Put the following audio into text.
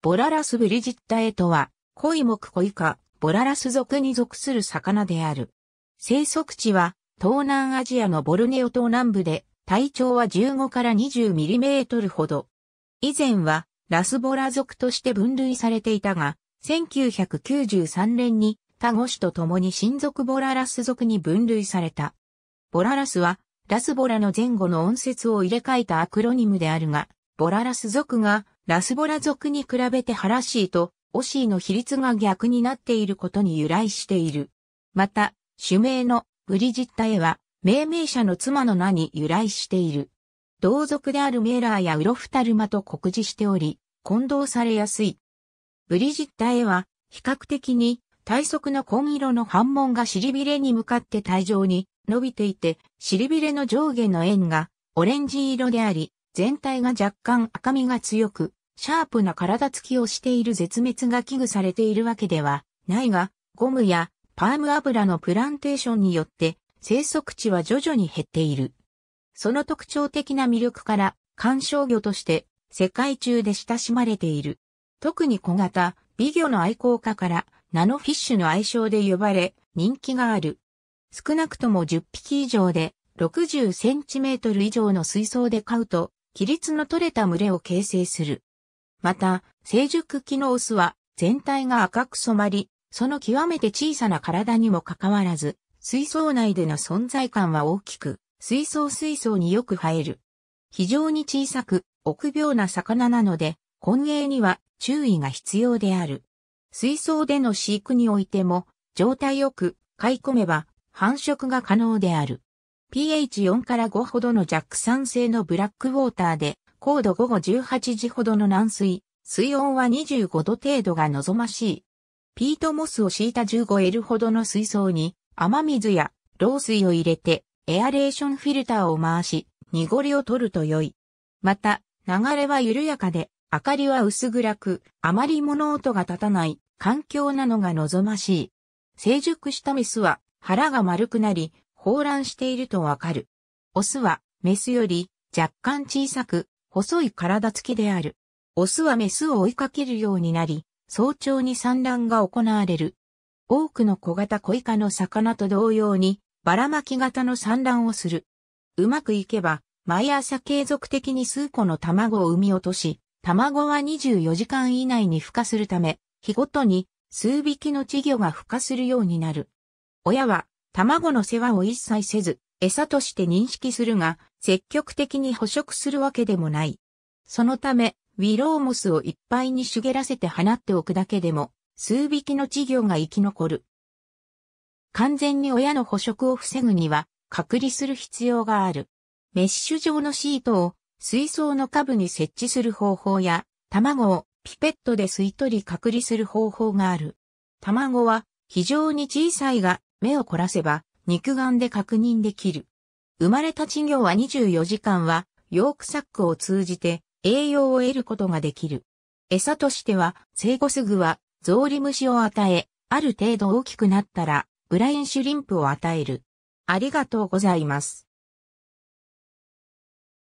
ボララスブリジッタエとは、コイクコイカボララス属に属する魚である。生息地は、東南アジアのボルネオ島南部で、体長は15から20ミリメートルほど。以前は、ラスボラ属として分類されていたが、1993年に、タゴ種と共に親族ボララス属に分類された。ボララスは、ラスボラの前後の音節を入れ替えたアクロニムであるが、ボララス属がラスボラ族に比べてハラシーとオシーの比率が逆になっていることに由来している。また、種名のブリジッタへは、命名者の妻の名に由来している。同族であるメーラーやウロフタルマと酷似しており、混同されやすい。ブリジッタへは、比較的に、体側の紺色の反紋が尻びれに向かって体上に伸びていて、尻びれの上下の円がオレンジ色であり、全体が若干赤みが強く、シャープな体つきをしている絶滅が危惧されているわけではないが、ゴムやパーム油のプランテーションによって生息地は徐々に減っている。その特徴的な魅力から観賞魚として世界中で親しまれている。特に小型、美魚の愛好家からナノフィッシュの愛称で呼ばれ人気がある。少なくとも10匹以上で60センチメートル以上の水槽で飼うと、規律の取れた群れを形成する。また、成熟期のオスは全体が赤く染まり、その極めて小さな体にもかかわらず、水槽内での存在感は大きく、水槽水槽によく生える。非常に小さく、臆病な魚なので、混泳には注意が必要である。水槽での飼育においても、状態よく買い込めば繁殖が可能である。pH4 から5ほどの弱酸性のブラックウォーターで高度午後18時ほどの軟水、水温は25度程度が望ましい。ピートモスを敷いた 15L ほどの水槽に雨水や漏水を入れてエアレーションフィルターを回し濁りを取ると良い。また流れは緩やかで明かりは薄暗くあまり物音が立たない環境なのが望ましい。成熟したメスは腹が丸くなり、放卵しているとわかる。オスはメスより若干小さく、細い体つきである。オスはメスを追いかけるようになり、早朝に産卵が行われる。多くの小型小イカの魚と同様に、ばらまき型の産卵をする。うまくいけば、毎朝継続的に数個の卵を産み落とし、卵は24時間以内に孵化するため、日ごとに数匹の稚魚が孵化するようになる。親は卵の世話を一切せず、餌として認識するが、積極的に捕食するわけでもない。そのため、ウィローモスをいっぱいに茂らせて放っておくだけでも、数匹の稚魚が生き残る。完全に親の捕食を防ぐには、隔離する必要がある。メッシュ状のシートを水槽の下部に設置する方法や、卵をピペットで吸い取り隔離する方法がある。卵は非常に小さいが目を凝らせば肉眼で確認できる。生まれた稚魚は24時間は、ヨークサックを通じて栄養を得ることができる。餌としては、生後すぐは、ゾウリムシを与え、ある程度大きくなったら、ブラインシュリンプを与える。ありがとうございます。